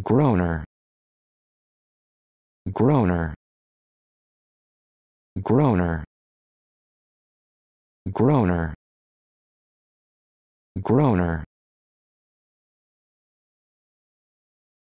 groner groner groner groner groner